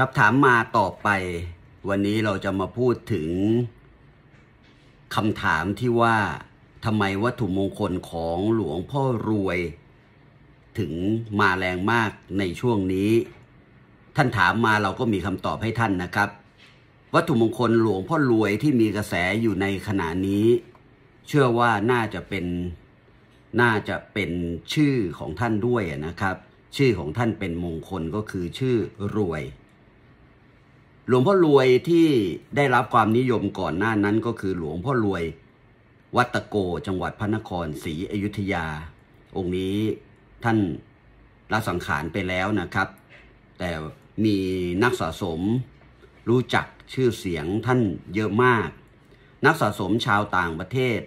ครับถามมาต่อไปวันนี้เราจะมาพูดถึงคำถามที่ว่าทำไมวัตถุมงคลของหลวงพ่อรวย ถึงมาแรงมากในช่วงนี้ ท่านถามมาเราก็มีคำตอบให้ท่านนะครับ วัตถุมงคลหลวงพ่อรวย ที่มีกระแสอยู่ในขณะนี้ เชื่อว่าน่าจะเป็นน่าจะเป็นชื่อของท่านด้วยนะครับ ชื่อของท่านเป็นมงคลก็คือชื่อรวยหลวงพ่อรวยที่ได้รับความนิยมก่อนหน้านั้นก็คือหลวงพ่อรวย วัตโกจังหวัดพระนครศรีอยุธยา องค์นี้ท่านละสังขารไปแล้วนะครับ แต่มีนักสะสมรู้จักชื่อเสียงท่านเยอะมาก นักสะสมชาวต่างประเทศ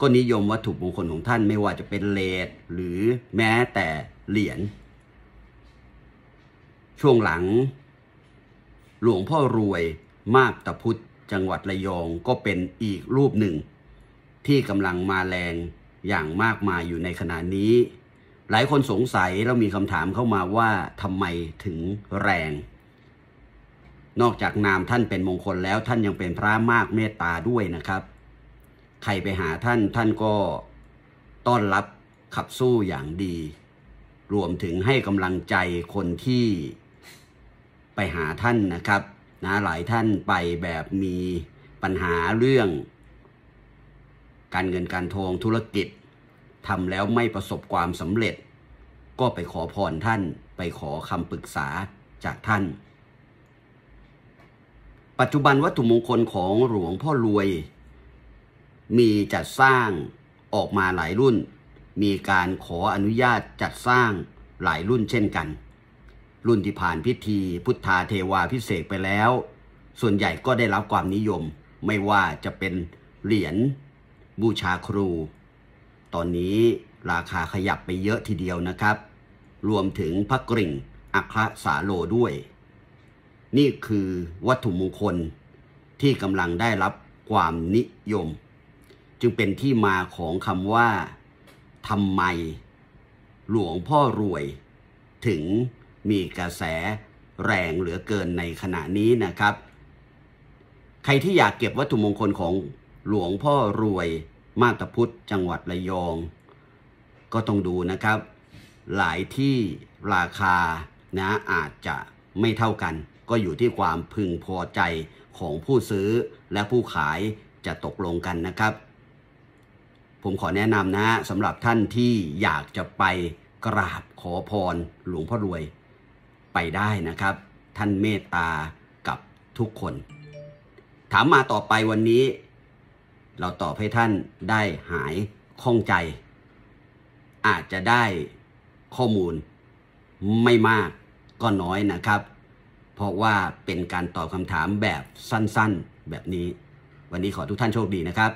ก็นิยมวัตถุมงคลของท่านไม่ว่าจะเป็นเลดหรือแม้แต่เหรียญช่วงหลังหลวงพ่อรวยมากตะพุทธจังหวัดระยองก็เป็นอีกรูปหนึ่ง ที่กำลังมาแรงอย่างมากมายอยู่ในขณะนี้ หลายคนสงสัย แล้วมีคำถามเข้ามาว่าทำไมถึงแรง นอกจากนามท่านเป็นมงคลแล้วท่านยังเป็นพระมากเมตตาด้วยนะครับ ใครไปหาท่านท่านก็ต้อนรับขับสู้อย่างดี รวมถึงให้กำลังใจคนที่ไปหาท่านนะครับนะหลายท่านไปแบบมีปัญหาเรื่อง การเงินการทองธุรกิจทำแล้วไม่ประสบความสำเร็จ ก็ไปขอพรท่าน ไปขอคำปรึกษาจากท่าน ปัจจุบันวัตถุมงคลของหลวงพ่อรวย มีจัดสร้างออกมาหลายรุ่น มีการขออนุญาตจัดสร้างหลายรุ่นเช่นกันรุ่นที่ผ่านพิธี พุทธาเทวาพิเศษไปแล้ว ส่วนใหญ่ก็ได้รับความนิยม ไม่ว่าจะเป็นเหรียญบูชาครู ตอนนี้ราคาขยับไปเยอะทีเดียวนะครับ รวมถึงพระกริ่งอัครสาโลด้วย นี่คือวัตถุมงคลที่กำลังได้รับความนิยม จึงเป็นที่มาของคำว่าทำไม หลวงพ่อรวยถึงมีกระแสแรงเหลือเกินในขณะนี้นะครับ ใครที่อยากเก็บวัตถุมงคลของหลวงพ่อรวยมาตพุทธจังหวัดระยอง ก็ต้องดูนะครับ หลายที่ราคานะอาจจะไม่เท่ากัน ก็อยู่ที่ความพึงพอใจของผู้ซื้อและผู้ขายจะตกลงกันนะครับ ผมขอแนะนำนะสำหรับท่านที่อยากจะไปกราบขอพรหลวงพ่อรวยไปได้นะครับท่านเมตตากับทุกคน ถามมาต่อไปวันนี้ เราตอบให้ท่านได้หายข้องใจ อาจจะได้ข้อมูลไม่มากก็น้อยนะครับ เพราะว่าเป็นการตอบคำถามแบบสั้นๆแบบนี้ วันนี้ขอทุกท่านโชคดีนะครับ